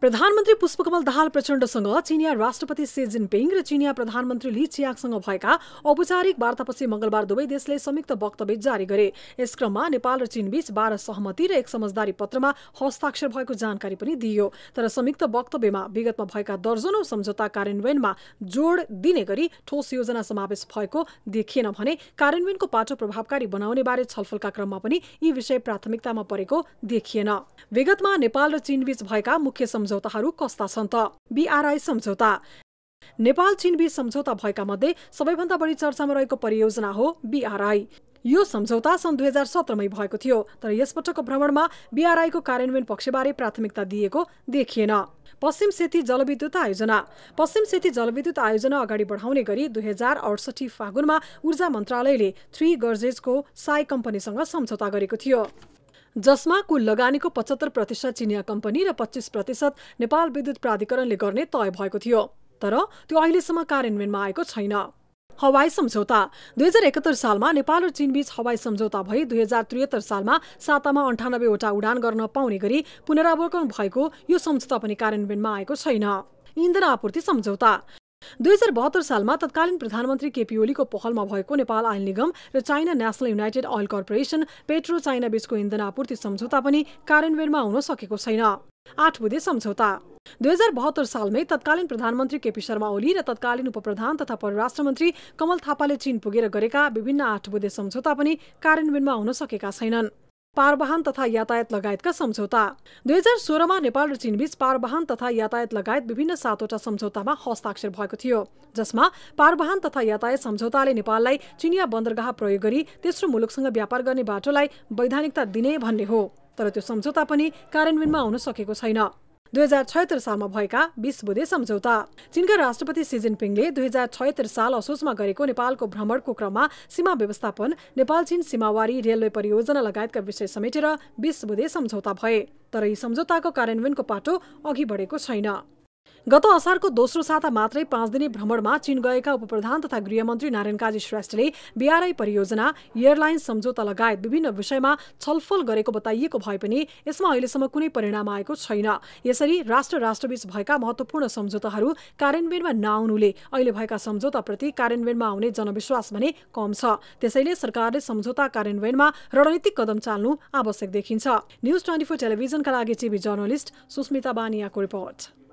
प्रधानमन्त्री पुष्पकमल दाहाल प्रचण्डसँग चिनिया राष्ट्रपति सी जिनपिङ र चिनिया प्रधानमन्त्री ली चियाङसँग भएका औपचारिक वार्तापछि मंगलबार दुवै देशले संयुक्त वक्तव्य जारी गरे यस क्रममा नेपाल र चीनबीच बाह्र सहमति र एक समझदारी पत्रमा हस्ताक्षर भएको जानकारी पनि दिइयो तर संयुक्त वक्तव्यमा विगतमा भएका दर्जनौं सम्झौता कार्यान्वयनमा जोड दिने गरी ठोस योजना समावेश भएको देखिएन भने कार्यान्वयनको पाटो प्रभावकारी बनाउने बारे छलफलका क्रममा पनि यी विषय प्राथमिकतामा परेको देखिएन विगतमा नेपाल र चीनबीच भएका मुख्य सम्झौताहरू कस्ता छन् त बिआरआई सम्झौता नेपाल चीन बीच सम्झौता भएका मध्ये सबैभन्दा बढी चर्चामा रहेको परियोजना हो बिआरआई यो सम्झौता सन् दुई हजार सत्रमै भएको थियो तर यसपटकको भ्रमणमा बिआरआईको कार्यान्वयन पक्षबारे प्राथमिकता दिएको देखिएन पश्चिम सेती जलविद्युत आयोजना पश्चिम सेती जलविद्युत आयोजना अगाडि बढाउने गरी दुई हजार अडसठी फागुनमा ऊर्जा मन्त्रालयले थ्री गर्जेजको साई कम्पनीसँग सम्झौता गरेको थियो जसमा कुल लगानीको पचहत्तर प्रतिशत चिनिया कम्पनी र पच्चिस प्रतिशत नेपाल विद्युत प्राधिकरणले गर्ने तय भएको थियो तर त्यो अहिलेसम्म कार्यान्वयनमा आएको छैन हवाई सम्झौता दुई हजार एकहत्तर सालमा नेपाल र चीनबीच हवाई सम्झौता भई दुई हजार त्रिहत्तर सालमा सातामा अन्ठानब्बेवटा उडान गर्न पाउने गरी पुनरावलोकन भएको यो सम्झौता पनि कार्यान्वयनमा आएको छैन इन्धन आपूर्ति सम्झौता दुई हजार बहत्तर सालमा तत्कालीन प्रधानमन्त्री केपी ओलीको पहलमा भएको नेपाल आयल निगम र China National United Oil Corporation PetroChina बीचको इन्धन आपूर्ति सम्झौता पनि कार्यान्वयनमा हुन सकेको छैन आठ सम्झौता दुई हजार बहत्तर सालमै तत्कालीन प्रधानमन्त्री केपी शर्मा ओली र तत्कालीन उपप्रधान तथा परराष्ट्र मन्त्री कमल थापाले चीन पुगेर गरेका विभिन्न आठ बुधे सम्झौता पनि कार्यान्वयनमा आउन सकेका छैनन् पारवाहन तथा यातायात लगायतका सम्झौता दुई हजार सोह्रमा नेपाल र चीनबीच पारवाहन तथा यातायात लगायत विभिन्न सातवटा सम्झौतामा हस्ताक्षर भएको थियो जसमा पारवाहन तथा यातायात सम्झौताले नेपाललाई चिनिया बन्दरगाह प्रयोग गरी तेस्रो मुलुकसँग व्यापार गर्ने बाटोलाई वैधानिकता दिने भन्ने हो तर त्यो सम्झौता पनि कार्यान्वयनमा आउन सकेको छैन दुई हजार छयत्तर सालमा भएका बिस बुधे सम्झौता चीनका राष्ट्रपति सी जिनपिङले दुई हजार छयत्तर साल असोजमा गरेको नेपालको भ्रमणको क्रममा सीमा व्यवस्थापन नेपाल चीन सीमावारी रेलवे परियोजना लगायतका विषय समेटेर बिस बुधे सम्झौता भए तर यी सम्झौताको कार्यान्वयनको पाटो अघि बढेको छैन गत असारको दोस्रो साता मात्रै पाँच दिने भ्रमणमा चीन गएका उपप्रधान तथा गृहमन्त्री नारायण काजी श्रेष्ठले बिआरआई परियोजना एयरलाइन्स सम्झौता लगायत विभिन्न विषयमा छलफल गरेको बताइएको भए पनि यसमा अहिलेसम्म कुनै परिणाम आएको छैन यसरी राष्ट्र राष्ट्रबीच भएका महत्त्वपूर्ण सम्झौताहरू कार्यान्वयनमा नआउनुले अहिले भएका सम्झौताप्रति कार्यान्वयनमा आउने जनविश्वास भने कम छ त्यसैले सरकारले सम्झौता कार्यान्वयनमा रणनीतिक कदम चाल्नु आवश्यक देखिन्छ न्युज ट्वेन्टी फोर टेलिभिजनका लागि टिभी जर्नलिस्ट सुस्मिता बानियाको रिपोर्ट